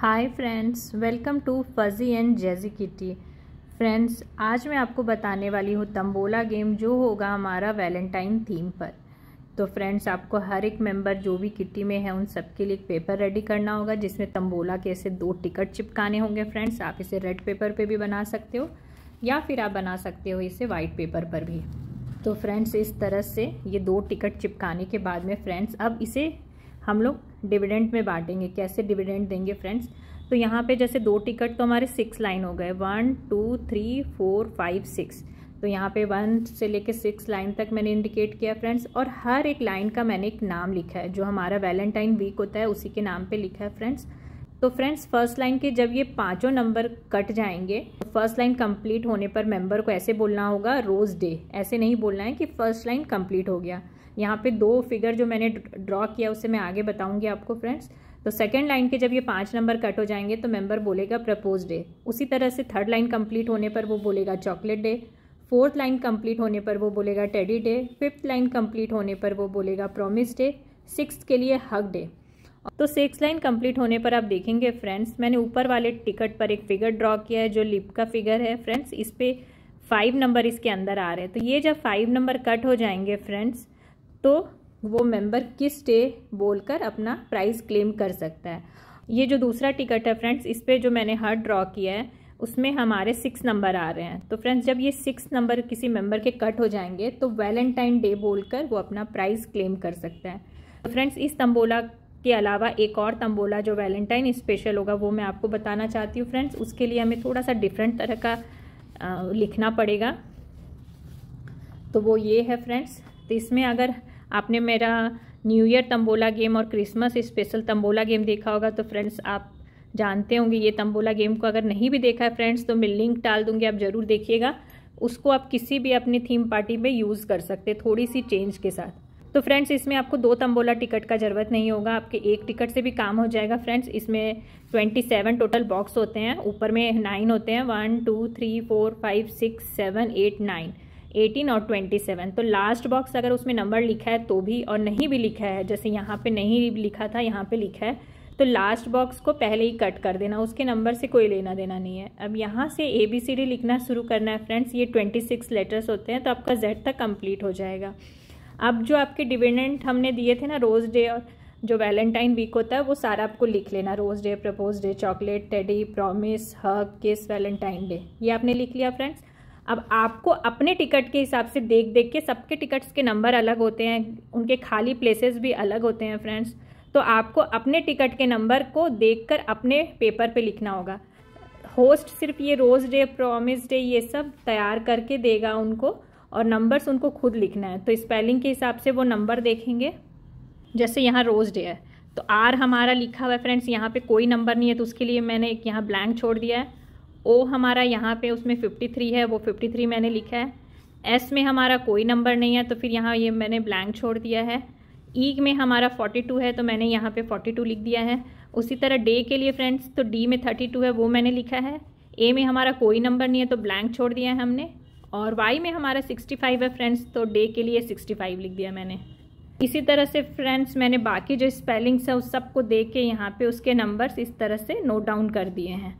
hi friends welcome to Fuzzy and JG kitty friends आज मैं आपको बताने वाली हूँ तंबोला गेम जो होगा हमारा वैलेंटाइन थीम पर तो फ्रेंड्स आपको हर एक मेंबर जो भी किटी में है उन सबके लिए एक पेपर रेडी करना होगा जिसमें तंबोला के ऐसे दो टिकट चिपकाने होंगे फ्रेंड्स आप इसे रेड पेपर पे भी बना सकते हो या फिर आप बना सकते हो इसे वाइट पेपर पर भी तो फ्रेंड्स इस तरह से ये दो टिकट चिपकाने के बाद में फ्रेंड्स अब इसे हम लोग डिविडेंड में बांटेंगे कैसे डिविडेंड देंगे फ्रेंड्स तो यहाँ पे जैसे दो टिकट तो हमारे सिक्स लाइन हो गए one two three four five six तो यहाँ पे वन से लेके सिक्स लाइन तक मैंने इंडिकेट किया फ्रेंड्स और हर एक लाइन का मैंने एक नाम लिखा है जो हमारा वैलेंटाइन वीक होता है उसी के नाम पे लिखा है फ्रेंड्स तो फ्रेंड्स फर्स्ट लाइन के जब ये पांचों नंबर कट जाएंगे तो फर्स्ट लाइन कंप्लीट होने पर मेंबर को ऐसे बोलना होगा रोज़ डे ऐसे नहीं बोलना है कि फर्स्ट लाइन कंप्लीट हो गया यहाँ पे दो फिगर जो मैंने ड्रॉ किया उसे मैं आगे बताऊँगी आपको फ्रेंड्स तो सेकेंड लाइन के जब ये पाँच नंबर कट हो जाएंगे तो मेंबर बोलेगा प्रपोज डे उसी तरह से थर्ड लाइन कंप्लीट होने पर वो बोलेगा chocolate day fourth line complete होने पर वो बोलेगा teddy day fifth line complete होने पर वो बोलेगा प्रोमिस डे सिक्स के लिए हक डे तो सिक्स लाइन कंप्लीट होने पर आप देखेंगे फ्रेंड्स मैंने ऊपर वाले टिकट पर एक फिगर ड्रॉ किया है जो लिप का फिगर है फ्रेंड्स इस पर फाइव नंबर इसके अंदर आ रहे हैं तो ये जब फाइव नंबर कट हो जाएंगे फ्रेंड्स तो वो मेंबर किस डे बोलकर अपना प्राइज़ क्लेम कर सकता है ये जो दूसरा टिकट है फ्रेंड्स इस पर जो मैंने हर ड्रॉ किया है उसमें हमारे सिक्स नंबर आ रहे हैं तो फ्रेंड्स जब ये सिक्स नंबर किसी मेंबर के कट हो जाएंगे तो वैलेंटाइन डे बोलकर वो अपना प्राइज़ क्लेम कर सकता है तो फ्रेंड्स इस तंबोला के अलावा एक और तंबोला जो वैलेंटाइन स्पेशल होगा वो मैं आपको बताना चाहती हूँ फ्रेंड्स उसके लिए हमें थोड़ा सा डिफरेंट तरह का आ, लिखना पड़ेगा तो वो ये है फ्रेंड्स तो इसमें अगर आपने मेरा न्यू ईयर तंबोला गेम और क्रिसमस स्पेशल तंबोला गेम देखा होगा तो फ्रेंड्स आप जानते होंगे ये तंबोला गेम को अगर नहीं भी देखा है फ्रेंड्स तो मैं लिंक डाल दूंगी आप ज़रूर देखिएगा उसको आप किसी भी अपनी थीम पार्टी में यूज़ कर सकते हैं थोड़ी सी चेंज के साथ तो फ्रेंड्स इसमें आपको दो तंबोला टिकट का ज़रूरत नहीं होगा आपके एक टिकट से भी काम हो जाएगा फ्रेंड्स इसमें ट्वेंटी सेवन टोटल बॉक्स होते हैं ऊपर में नाइन होते हैं one two three four five six seven eight nine eighteen और ट्वेंटी सेवन तो लास्ट बॉक्स अगर उसमें नंबर लिखा है तो भी और नहीं भी लिखा है जैसे यहाँ पे नहीं लिखा था यहाँ पे लिखा है तो लास्ट बॉक्स को पहले ही कट कर देना उसके नंबर से कोई लेना देना नहीं है अब यहाँ से ए बी सी डी लिखना शुरू करना है फ्रेंड्स ये ट्वेंटी सिक्स लेटर्स होते हैं तो आपका जेड तक कम्प्लीट हो जाएगा अब जो आपके डिविडेंट हमने दिए थे ना रोज़ डे और जो वैलेंटाइन वीक होता है वो सारा आपको लिख लेना rose day propose day chocolate teddy promise hug kiss Valentine day ये आपने लिख लिया फ्रेंड्स अब आपको अपने टिकट के हिसाब से देख देख के सबके टिकट्स के नंबर अलग होते हैं उनके खाली प्लेसेस भी अलग होते हैं फ्रेंड्स तो आपको अपने टिकट के नंबर को देखकर अपने पेपर पे लिखना होगा होस्ट सिर्फ ये रोज़ डे प्रोमिस डे ये सब तैयार करके देगा उनको और नंबर्स उनको खुद लिखना है तो स्पेलिंग के हिसाब से वो नंबर देखेंगे जैसे यहाँ रोज़ डे है तो आर हमारा लिखा हुआ है फ्रेंड्स यहाँ पे कोई नंबर नहीं है तो उसके लिए मैंने एक यहाँ ब्लैंक छोड़ दिया है ओ हमारा यहाँ पे उसमें फिफ्टी थ्री है वो फिफ्टी थ्री मैंने लिखा है एस में हमारा कोई नंबर नहीं है तो फिर यहाँ ये मैंने ब्लैंक छोड़ दिया है ई e में हमारा फोर्टी टू है तो मैंने यहाँ पे फोर्टी टू लिख दिया है उसी तरह डे के लिए फ्रेंड्स तो डी में थर्टी टू है वो मैंने लिखा है ए में हमारा कोई नंबर नहीं है तो ब्लैंक छोड़ दिया है हमने और वाई में हमारा सिक्सटी फाइव है फ्रेंड्स तो डे के लिए सिक्सटी फाइव लिख दिया मैंने इसी तरह से फ्रेंड्स मैंने बाकी जो स्पेलिंग्स है उस सबको देख के यहाँ पे उसके नंबर्स इस तरह से नोट डाउन कर दिए हैं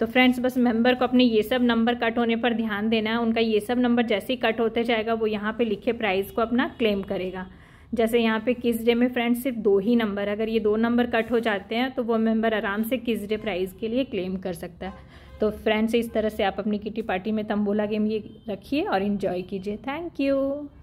तो फ्रेंड्स बस मेंबर को अपने ये सब नंबर कट होने पर ध्यान देना है उनका ये सब नंबर जैसे ही कट होते जाएगा वो यहाँ पे लिखे प्राइस को अपना क्लेम करेगा जैसे यहाँ पे किस डे में फ्रेंड्स सिर्फ दो ही नंबर अगर ये दो नंबर कट हो जाते हैं तो वो मेंबर आराम से किस डे प्राइज़ के लिए क्लेम कर सकता है तो फ्रेंड्स इस तरह से आप अपनी किटी पार्टी में तंबोला गेम ये रखिए और इन्जॉय कीजिए थैंक यू